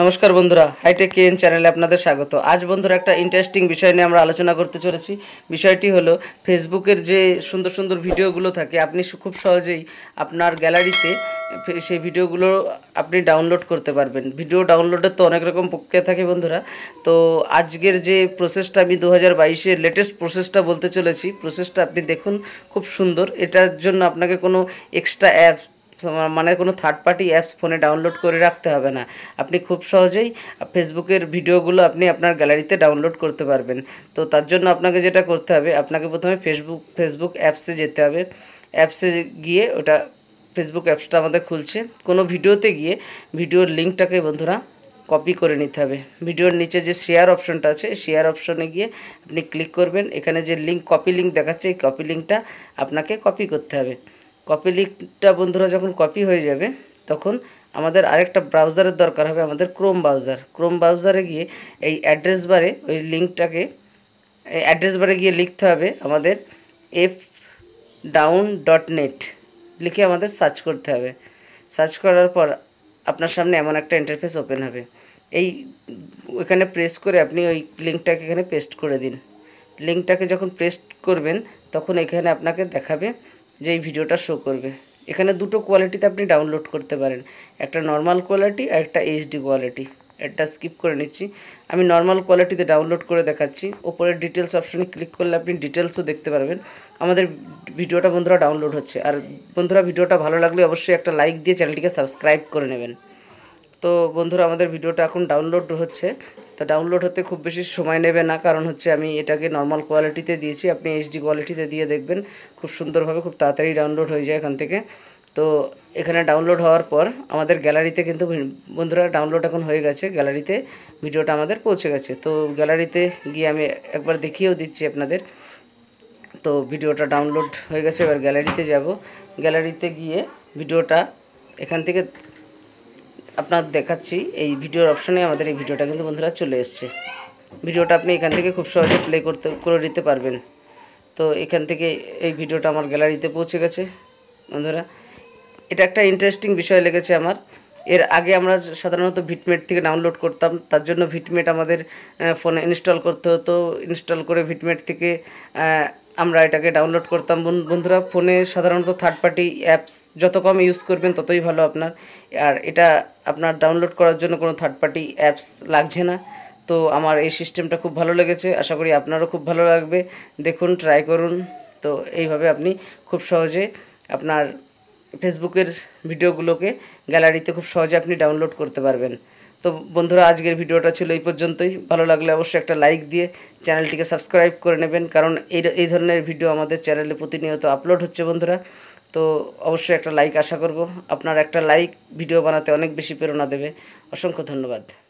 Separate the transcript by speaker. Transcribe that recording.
Speaker 1: নমস্কার বন্ধুরা hi tech KN চ্যানেলে আপনাদের স্বাগত আজ বন্ধুরা একটা ইন্টারেস্টিং বিষয় নিয়ে আমরা আলোচনা করতে চলেছি বিষয়টি হলো ফেসবুকের যে সুন্দর সুন্দর ভিডিওগুলো থাকে আপনি খুব সহজেই আপনার গ্যালারিতে সেই ভিডিওগুলো আপনি ডাউনলোড করতে পারবেন ভিডিও ডাউনলোডের তো অনেক রকম প্রক্রিয়া থাকে বন্ধুরা তো আজকের যে প্রসেসটা আমি দু হাজার বাইশের লেটেস্ট প্রসেসটা বলতে চলেছি প্রসেসটা আপনি দেখুন খুব সুন্দর এটার জন্য আপনাকে কোনো এক্সট্রা অ্যাপ মানে, মানে কোনো থার্ড পার্টি অ্যাপস ফোনে ডাউনলোড করে রাখতে হবে না আপনি খুব সহজেই ফেসবুকের ভিডিওগুলো আপনি আপনার গ্যালারিতে ডাউনলোড করতে পারবেন তো তার জন্য আপনাকে যেটা করতে হবে আপনাকে প্রথমে ফেসবুক ফেসবুক অ্যাপসে যেতে হবে অ্যাপসে গিয়ে ওটা ফেসবুক অ্যাপসটা আমাদের খুলছে কোনো ভিডিওতে গিয়ে ভিডিওর লিঙ্কটাকে বন্ধুরা কপি করে নিতে হবে ভিডিওর নিচে যে শেয়ার অপশনটা আছে শেয়ার অপশনে গিয়ে আপনি ক্লিক করবেন এখানে যে লিঙ্ক কপি লিঙ্ক দেখাচ্ছে এই কপি লিঙ্কটা আপনাকে কপি করতে হবে কপি লিঙ্কটা বন্ধুরা যখন কপি হয়ে যাবে তখন আমাদের আরেকটা ব্রাউজারের দরকার হবে আমাদের ক্রোম ব্রাউজার ক্রোম ব্রাউজারে গিয়ে এই অ্যাড্রেস বারে ওই লিঙ্কটাকে এই অ্যাড্রেস বারে গিয়ে লিখতে হবে আমাদের এফ ডাউন ডট নেট লিখে আমাদের সার্চ করতে হবে সার্চ করার পর আপনার সামনে এমন একটা ইন্টারফেস ওপেন হবে এই এখানে প্রেস করে আপনি ওই লিঙ্কটাকে এখানে পেস্ট করে দিন লিঙ্কটাকে যখন পেস্ট করবেন তখন এখানে আপনাকে দেখাবে যে এই ভিডিওটা শো করবে এখানে দুটো কোয়ালিটিতে আপনি ডাউনলোড করতে পারেন একটা নর্মাল কোয়ালিটি আর একটা এইচডি কোয়ালিটি এটা স্কিপ করে নিচ্ছি আমি নর্মাল কোয়ালিটিতে ডাউনলোড করে দেখাচ্ছি ওপরের ডিটেলস অপশানে ক্লিক করলে আপনি ডিটেলসও দেখতে পারবেন আমাদের ভিডিওটা বন্ধুরা ডাউনলোড হচ্ছে আর বন্ধুরা ভিডিওটা ভালো লাগলে অবশ্যই একটা লাইক দিয়ে চ্যানেলটিকে সাবস্ক্রাইব করে নেবেন তো বন্ধুরা আমাদের ভিডিওটা এখন ডাউনলোড হচ্ছে তা ডাউনলোড হতে খুব বেশি সময় নেবে না কারণ হচ্ছে আমি এটাকে নর্মাল কোয়ালিটিতে দিয়েছি আপনি এইচডি কোয়ালিটিতে দিয়ে দেখবেন খুব সুন্দরভাবে খুব তাড়াতাড়ি ডাউনলোড হয়ে যায় এখান থেকে তো এখানে ডাউনলোড হওয়ার পর আমাদের গ্যালারিতে কিন্তু বন্ধুরা ডাউনলোড এখন হয়ে গেছে গ্যালারিতে ভিডিওটা আমাদের পৌঁছে গেছে তো গ্যালারিতে গিয়ে আমি একবার দেখিয়েও দিচ্ছি আপনাদের তো ভিডিওটা ডাউনলোড হয়ে গেছে এবার গ্যালারিতে যাব গ্যালারিতে গিয়ে ভিডিওটা এখান থেকে আপনার দেখাচ্ছি এই ভিডিওর অপশনে আমাদের এই ভিডিওটা কিন্তু বন্ধুরা চলে এসছে ভিডিওটা আপনি এখান থেকে খুব সহজে প্লে করতে করে নিতে পারবেন তো এখান থেকে এই ভিডিওটা আমার গ্যালারিতে পৌঁছে গেছে বন্ধুরা এটা একটা ইন্টারেস্টিং বিষয় লেগেছে আমার এর আগে আমরা সাধারণত ভিটমেট থেকে ডাউনলোড করতাম তার জন্য ভিটমেট আমাদের ফোনে ইনস্টল করতে হতো ইনস্টল করে ভিটমেট থেকে আমরা এটাকে ডাউনলোড করতাম বন্ধুরা ফোনে সাধারণত থার্ড পার্টি অ্যাপস যত কম ইউজ করবেন ততই ভালো আপনার আর এটা আপনার ডাউনলোড করার জন্য কোনো থার্ড পার্টি অ্যাপস লাগছে না তো আমার এই সিস্টেমটা খুব ভালো লেগেছে আশা করি আপনারও খুব ভালো লাগবে দেখুন ট্রাই করুন তো এইভাবে আপনি খুব সহজে আপনার ফেসবুকের ভিডিওগুলোকে গ্যালারিতে খুব সহজে আপনি ডাউনলোড করতে পারবেন তো বন্ধুরা আজকের ভিডিওটা ছিল এই পর্যন্তই ভালো লাগলে অবশ্যই একটা লাইক দিয়ে চ্যানেলটিকে সাবস্ক্রাইব করে নেবেন কারণ এই এই ধরনের ভিডিও আমাদের চ্যানেলে প্রতিনিয়ত আপলোড হচ্ছে বন্ধুরা তো অবশ্যই একটা লাইক আশা করব আপনার একটা লাইক ভিডিও বানাতে অনেক বেশি প্রেরণা দেবে অসংখ্য ধন্যবাদ